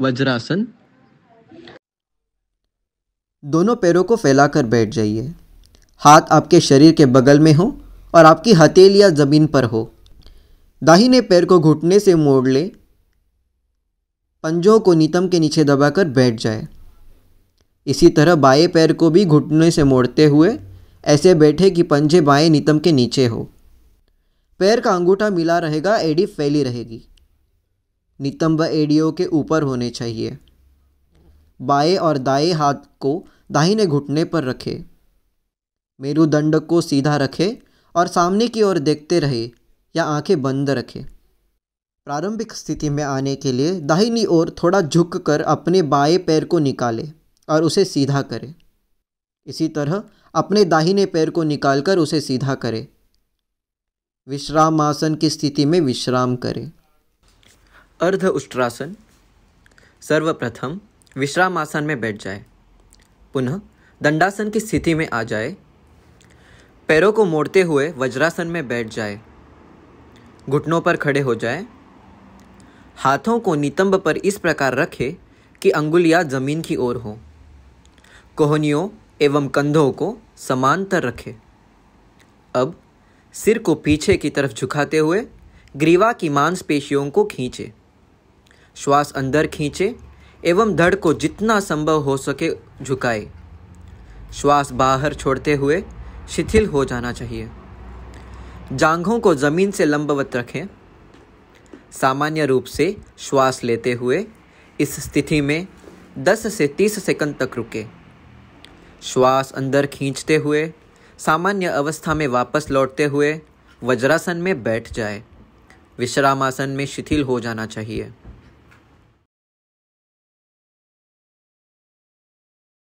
वज्रासन दोनों पैरों को फैलाकर बैठ जाइए हाथ आपके शरीर के बगल में हो और आपकी हथेलियां ज़मीन पर हो दाहिने पैर को घुटने से मोड़ ले पंजों को नितम के नीचे दबाकर बैठ जाए इसी तरह बाएं पैर को भी घुटने से मोड़ते हुए ऐसे बैठे कि पंजे बाएं नितम के नीचे हो पैर का अंगूठा मिला रहेगा एडी फैली रहेगी नितंब एडियो के ऊपर होने चाहिए बाएं और दाएं हाथ को दाहिने घुटने पर रखें मेरुदंड को सीधा रखें और सामने की ओर देखते रहे या आंखें बंद रखें प्रारंभिक स्थिति में आने के लिए दाहिनी ओर थोड़ा झुक कर अपने बाएं पैर को निकालें और उसे सीधा करें इसी तरह अपने दाहिने पैर को निकालकर उसे सीधा करें विश्रामासन की स्थिति में विश्राम करें अर्ध उष्ट्रासन सर्वप्रथम विश्रामासन में बैठ जाए पुनः दंडासन की स्थिति में आ जाए पैरों को मोड़ते हुए वज्रासन में बैठ जाए घुटनों पर खड़े हो जाए हाथों को नितंब पर इस प्रकार रखे कि अंगुलियां जमीन की ओर हो कोहनियों एवं कंधों को समांतर रखे अब सिर को पीछे की तरफ झुकाते हुए ग्रीवा की मांसपेशियों को खींचे श्वास अंदर खींचे एवं धड़ को जितना संभव हो सके झुकाए श्वास बाहर छोड़ते हुए शिथिल हो जाना चाहिए जांघों को ज़मीन से लंबवत रखें सामान्य रूप से श्वास लेते हुए इस स्थिति में 10 से 30 सेकंड तक रुके श्वास अंदर खींचते हुए सामान्य अवस्था में वापस लौटते हुए वज्रासन में बैठ जाए विश्रामासन में शिथिल हो जाना चाहिए